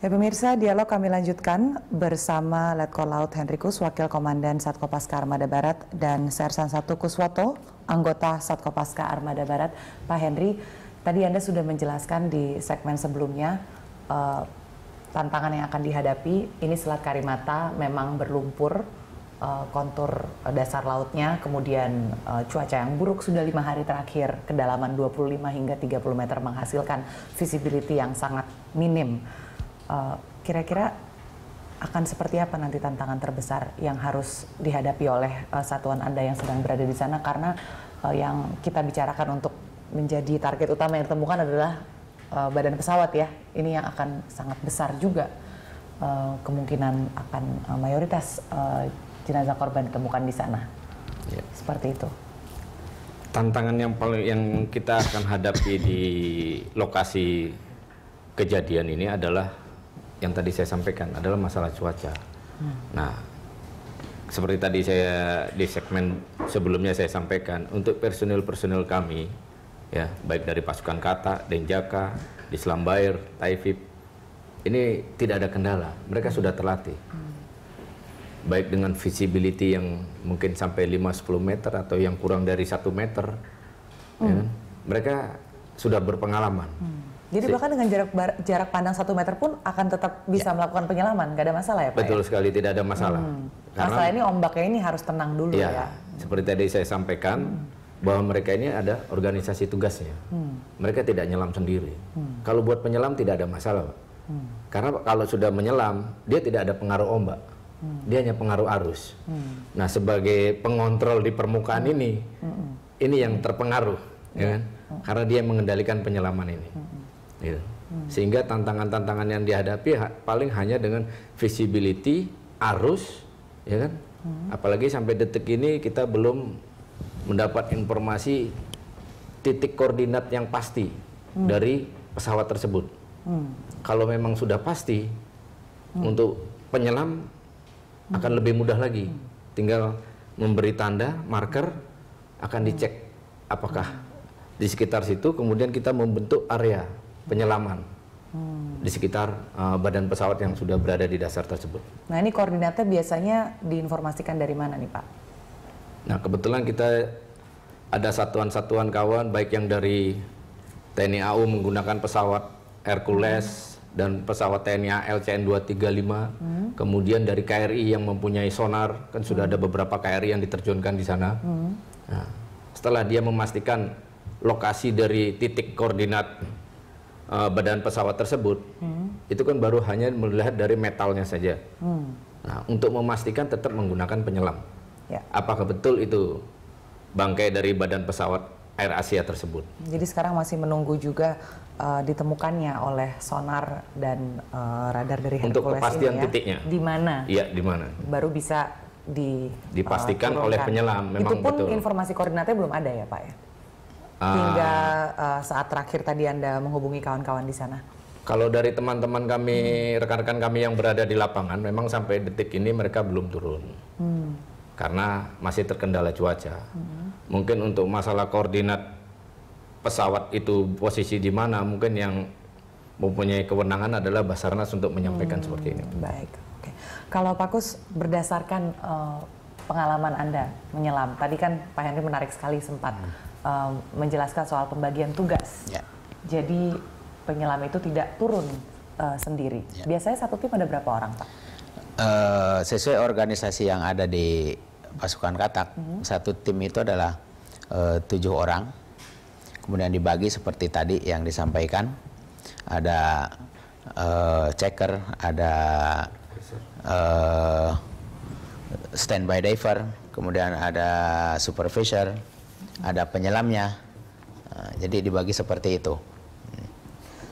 Ya pemirsa, dialog kami lanjutkan bersama Letkol Laut Henrikus, Wakil Komandan Satkopaska Armada Barat dan Sersan Satu Kuswoto, anggota Satkopaska Armada Barat. Pak Henry, tadi Anda sudah menjelaskan di segmen sebelumnya uh, tantangan yang akan dihadapi. Ini Selat Karimata memang berlumpur, uh, kontur dasar lautnya, kemudian uh, cuaca yang buruk sudah lima hari terakhir, kedalaman 25 hingga 30 meter menghasilkan visibility yang sangat minim Eh, kira-kira uh, akan seperti apa nanti tantangan terbesar yang harus dihadapi oleh uh, satuan Anda yang sedang berada di sana karena uh, yang kita bicarakan untuk menjadi target utama yang ditemukan adalah uh, badan pesawat ya. Ini yang akan sangat besar juga uh, kemungkinan akan uh, mayoritas uh, jenazah korban ditemukan di sana. Yeah. Seperti itu tantangan yang paling yang kita akan hadapi di lokasi kejadian ini adalah yang tadi saya sampaikan adalah masalah cuaca. Hmm. Nah, seperti tadi saya di segmen sebelumnya saya sampaikan untuk personil-personil kami ya baik dari pasukan kata, Denjaka, di Slambair, Taifib ini tidak ada kendala. Mereka hmm. sudah terlatih. Hmm. Baik dengan visibility yang mungkin sampai 5-10 meter atau yang kurang dari satu meter. Ya hmm. Ya, mereka sudah berpengalaman. Hmm jadi si. bahkan dengan jarak jarak pandang satu meter pun akan tetap bisa ya. melakukan penyelaman, nggak ada masalah ya Pak? Betul ya? sekali, tidak ada masalah. Hmm. Karena, masalah ini ombaknya ini harus tenang dulu ya. ya. Seperti tadi saya sampaikan hmm. bahwa mereka ini ada organisasi tugasnya. Hmm. Mereka tidak nyelam sendiri. Hmm. Kalau buat penyelam tidak ada masalah Pak. Hmm. Karena kalau sudah menyelam, dia tidak ada pengaruh ombak. Hmm. Dia hanya pengaruh arus. Hmm. Nah sebagai pengontrol di permukaan ini, hmm. ini yang terpengaruh. Hmm. Ya kan? Hmm. Karena dia mengendalikan penyelaman ini. Hmm. Gitu. Hmm. Sehingga tantangan-tantangan yang dihadapi ha paling hanya dengan visibility, arus, ya kan? Hmm. Apalagi sampai detik ini kita belum mendapat informasi titik koordinat yang pasti hmm. dari pesawat tersebut. Hmm. Kalau memang sudah pasti hmm. untuk penyelam hmm. akan lebih mudah lagi. Hmm. Tinggal memberi tanda marker akan hmm. dicek apakah hmm. di sekitar situ kemudian kita membentuk area penyelaman hmm. di sekitar uh, badan pesawat yang sudah berada di dasar tersebut. Nah ini koordinatnya biasanya diinformasikan dari mana nih Pak? Nah kebetulan kita ada satuan-satuan kawan baik yang dari TNI AU menggunakan pesawat Hercules hmm. dan pesawat TNI AL CN 235, hmm. kemudian dari KRI yang mempunyai sonar kan sudah hmm. ada beberapa KRI yang diterjunkan di sana. Hmm. Nah, setelah dia memastikan lokasi dari titik koordinat uh, badan pesawat tersebut, hmm. itu kan baru hanya melihat dari metalnya saja. Hmm. Nah, untuk memastikan tetap menggunakan penyelam. Ya. Apakah betul itu bangkai dari badan pesawat Air Asia tersebut? Jadi sekarang masih menunggu juga uh, ditemukannya oleh sonar dan uh, radar dari Hercules Untuk kepastian ini ya, titiknya. Di mana? Iya, di mana. Baru bisa di dipastikan uh, oleh penyelam memang Itu pun betul. informasi koordinatnya belum ada ya, Pak ya? ah. hingga uh, eh, saat terakhir tadi Anda menghubungi kawan-kawan di sana? Kalau dari teman-teman kami, rekan-rekan hmm. kami yang berada di lapangan, memang sampai detik ini mereka belum turun. Hmm. Karena masih terkendala cuaca. Hmm. Mungkin untuk masalah koordinat pesawat itu posisi di mana, mungkin yang mempunyai kewenangan adalah Basarnas untuk menyampaikan hmm. seperti ini. Baik. Okay. Kalau Pak Kus, berdasarkan uh, pengalaman Anda menyelam? Tadi kan Pak Henry menarik sekali sempat hmm. um, menjelaskan soal pembagian tugas. Yeah. Jadi penyelam itu tidak turun uh, sendiri. Yeah. Biasanya satu tim ada berapa orang, Pak? Uh, sesuai organisasi yang ada di pasukan katak, -hmm. satu tim itu adalah uh, tujuh orang. Kemudian dibagi seperti tadi yang disampaikan, ada uh, checker, ada uh, standby diver, kemudian ada supervisor, ada penyelamnya. Eh, jadi dibagi seperti itu.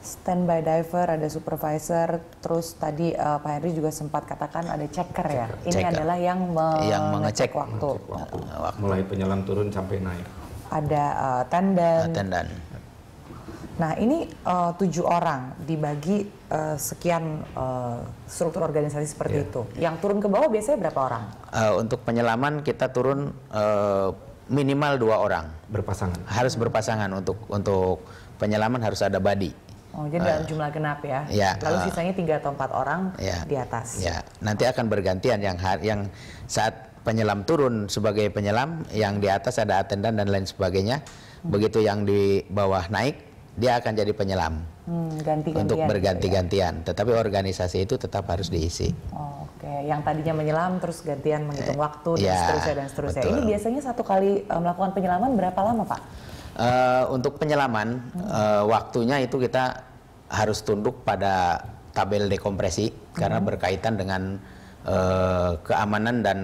Standby diver, ada supervisor, terus tadi uh, Pak Henry juga sempat katakan ada checker ya. Ini checker. adalah yang, me yang mengecek waktu. waktu. Mulai penyelam turun sampai naik. Ada uh, Uh, Nah ini uh, tujuh orang dibagi uh, sekian uh, struktur organisasi seperti yeah. itu. Iya. Yang turun ke bawah biasanya berapa orang? Uh, untuk penyelaman kita turun uh, minimal dua orang. Berpasangan. Harus berpasangan untuk untuk penyelaman harus ada badi Oh jadi uh, dalam jumlah genap ya. ya Lalu sisanya tiga atau empat orang ya, di atas. Ya. Nanti akan bergantian yang yang saat penyelam turun sebagai penyelam, yang di atas ada atendan dan lain sebagainya. Hmm. Begitu yang di bawah naik dia akan jadi penyelam hmm, ganti untuk gitu ya. berganti-gantian. Ya? Tetapi organisasi itu tetap harus diisi. Oh, Oke, okay. yang tadinya menyelam terus gantian menghitung eh, waktu dan ya, seterusnya dan seterusnya. Betul. Ini biasanya satu kali uh, melakukan penyelaman berapa lama, Pak? Uh, untuk penyelaman hmm. uh, waktunya itu kita harus tunduk pada tabel dekompresi hmm. karena berkaitan dengan uh, keamanan dan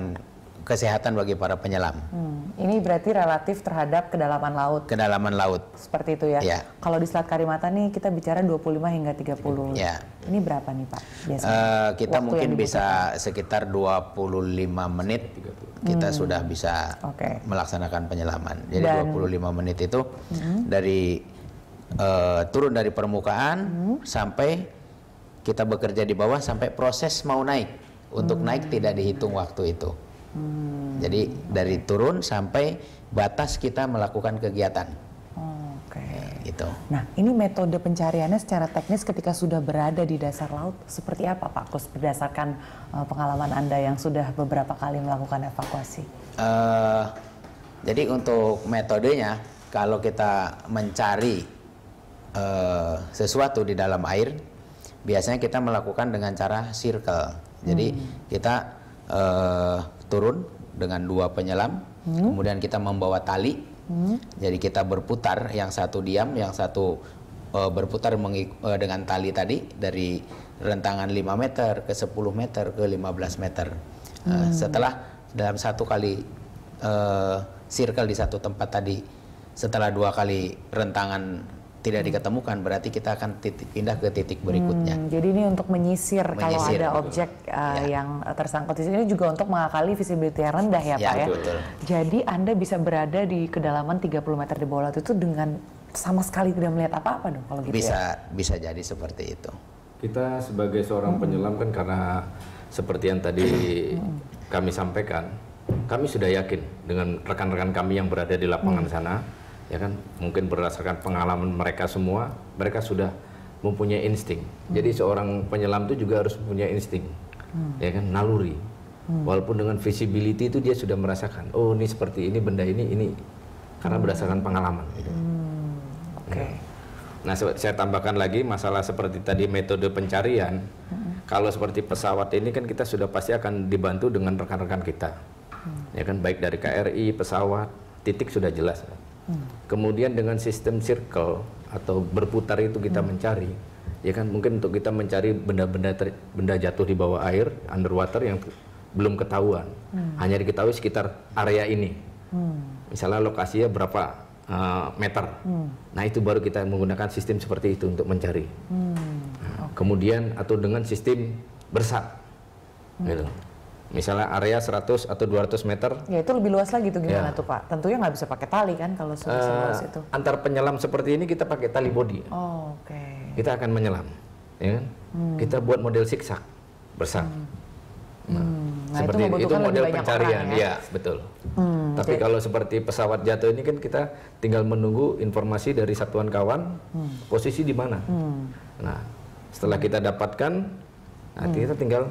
kesehatan bagi para penyelam. Hmm. Ini berarti relatif terhadap kedalaman laut. Kedalaman laut. Seperti itu ya. ya. Kalau di Selat Karimata nih kita bicara 25 hingga 30. Ya. Ini berapa nih Pak biasanya? Uh, kita Waktu mungkin bisa sekitar 25 menit kita hmm. sudah bisa okay. melaksanakan penyelaman. Jadi Dan, 25 menit itu hmm. dari uh, turun dari permukaan hmm. sampai kita bekerja di bawah sampai proses mau naik. Untuk hmm. naik tidak dihitung waktu itu. Hmm. Jadi dari turun sampai batas kita melakukan kegiatan. Oke. Okay. Ya, gitu. Nah, ini metode pencariannya secara teknis ketika sudah berada di dasar laut seperti apa, Pak Kus? Berdasarkan uh, pengalaman Anda yang sudah beberapa kali melakukan evakuasi. Uh, jadi untuk metodenya, kalau kita mencari uh, sesuatu di dalam air, biasanya kita melakukan dengan cara circle. Jadi hmm. kita uh, turun dengan dua penyelam. Hmm. Kemudian kita membawa tali. Hmm. Jadi kita berputar, yang satu diam, yang satu uh, berputar uh, dengan tali tadi dari rentangan 5 meter ke 10 meter ke 15 meter. Eh, hmm. setelah dalam satu kali uh, circle di satu tempat tadi, setelah dua kali rentangan tidak hmm. diketemukan berarti kita akan titik, pindah ke titik berikutnya. Hmm, jadi ini untuk menyisir, menyisir kalau ada betul. objek uh, ya. yang eh, tersangkut di sini juga untuk mengakali visibility rendah ya, ya Pak ya. Jadi Anda bisa berada di kedalaman 30 meter di bawah laut itu dengan sama sekali tidak melihat apa-apa dong kalau gitu ya? bisa, ya. Bisa jadi seperti itu. Kita sebagai seorang hmm. penyelam kan karena seperti yang tadi hmm. kami sampaikan, kami sudah yakin dengan rekan-rekan kami yang berada di lapangan hmm. sana ya kan mungkin berdasarkan pengalaman mereka semua mereka sudah mempunyai insting hmm. jadi seorang penyelam itu juga harus mempunyai insting hmm. ya kan naluri hmm. walaupun dengan visibility itu dia sudah merasakan oh ini seperti ini benda ini ini karena hmm. berdasarkan pengalaman gitu. hmm. oke okay. nah, nah saya tambahkan lagi masalah seperti tadi metode pencarian hmm. kalau seperti pesawat ini kan kita sudah pasti akan dibantu dengan rekan-rekan kita hmm. ya kan baik dari KRI pesawat titik sudah jelas kemudian dengan sistem circle atau berputar itu kita hmm. mencari ya kan mungkin untuk kita mencari benda-benda benda jatuh di bawah air underwater yang belum ketahuan hmm. hanya diketahui sekitar area ini hmm. misalnya lokasinya berapa uh, meter hmm. nah itu baru kita menggunakan sistem seperti itu untuk mencari hmm. nah, okay. kemudian atau dengan sistem bersat hmm. gitu misalnya area 100 atau 200 meter. Ya itu lebih luas lagi tuh gimana ya. tuh Pak? Tentunya nggak bisa pakai tali kan kalau eh, seluas uh, itu. Antar penyelam seperti ini kita pakai tali body. Ya. Oh, oke. Okay. Kita akan menyelam, ya kan? Hmm. Kita buat model siksak bersama. Hmm. Nah, hmm. Nah, seperti itu, itu model pencarian, orang, ya? ya betul. Hmm, Tapi jadi... kalau seperti pesawat jatuh ini kan kita tinggal menunggu informasi dari satuan kawan hmm. posisi di mana. Hmm. Nah, setelah kita dapatkan, nanti hmm. kita tinggal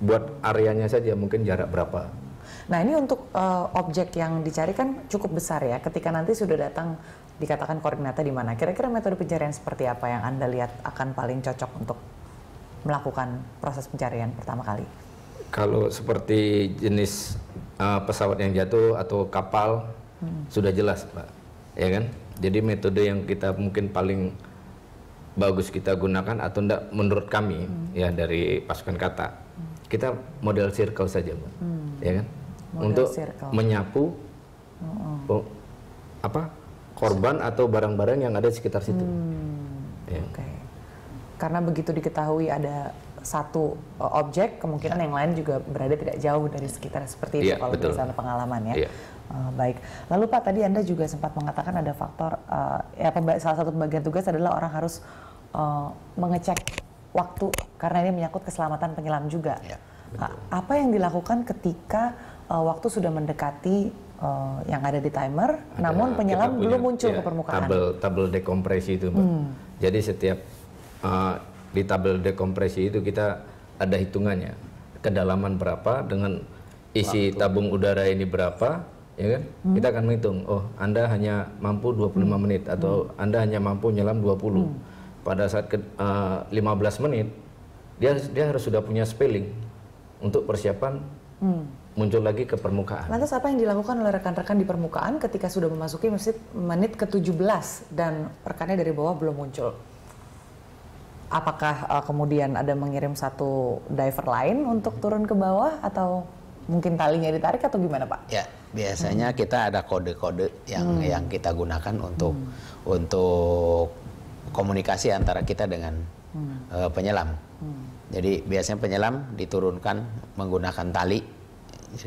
buat areanya saja mungkin jarak berapa. Nah ini untuk uh, objek yang dicari kan cukup besar ya. Ketika nanti sudah datang dikatakan koordinatnya di mana, kira-kira metode pencarian seperti apa yang anda lihat akan paling cocok untuk melakukan proses pencarian pertama kali? Kalau seperti jenis uh, pesawat yang jatuh atau kapal hmm. sudah jelas, pak, ya kan? Jadi metode yang kita mungkin paling bagus kita gunakan atau tidak menurut kami hmm. ya dari pasukan kata kita model circle saja mbak hmm. ya kan model untuk circle. menyapu hmm. Oh. apa korban atau barang-barang yang ada di sekitar situ hmm. ya. okay. karena begitu diketahui ada satu eh, objek kemungkinan ya. yang lain juga berada tidak jauh dari sekitar seperti itu ya, kalau betul. misalnya pengalaman ya. ya. Uh, baik. Lalu Pak tadi Anda juga sempat mengatakan ada faktor uh, ya salah satu pembagian tugas adalah orang harus uh, mengecek waktu karena ini menyangkut keselamatan penyelam juga. Ya, Apa yang dilakukan ketika uh, waktu sudah mendekati uh, yang ada di timer, ada, namun penyelam punya, belum muncul ya, ke permukaan? Tabel, tabel dekompresi itu, Hmm. Jadi setiap uh, di tabel dekompresi itu kita ada hitungannya, kedalaman berapa dengan isi waktu. tabung udara ini berapa, ya kan? Hmm. Kita akan menghitung, oh Anda hanya mampu 25 hmm. menit atau hmm. Anda hanya mampu nyelam 20. Hmm. Pada saat ke, uh, 15 menit dia dia harus sudah punya spelling untuk persiapan hmm. muncul lagi ke permukaan. Lantas apa yang dilakukan oleh rekan-rekan di permukaan ketika sudah memasuki menit ke-17 dan rekannya dari bawah belum muncul? Apakah uh, kemudian ada mengirim satu diver lain untuk turun ke bawah atau mungkin talinya ditarik atau gimana Pak? Ya, biasanya hmm. kita ada kode-kode yang hmm. yang kita gunakan untuk hmm. untuk komunikasi antara kita dengan hmm. uh, penyelam. Hmm. Jadi biasanya penyelam diturunkan menggunakan tali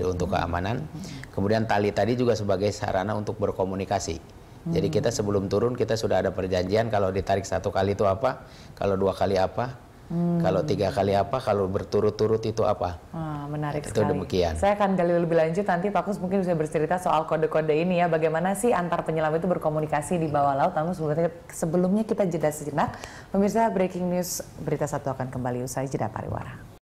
untuk hmm. keamanan. Hmm. Kemudian tali tadi juga sebagai sarana untuk berkomunikasi. Hmm. Jadi kita sebelum turun kita sudah ada perjanjian kalau ditarik satu kali itu apa, kalau dua kali apa, Hmm. Kalau tiga kali apa, kalau berturut-turut itu apa? Ah, menarik itu sekali. demikian. Saya akan gali lebih lanjut nanti Pak Kus mungkin bisa bercerita soal kode-kode ini ya. Bagaimana sih antar penyelam itu berkomunikasi di bawah laut? Namun sebelumnya, sebelumnya kita jeda sejenak. Pemirsa Breaking News Berita Satu akan kembali usai jeda pariwara.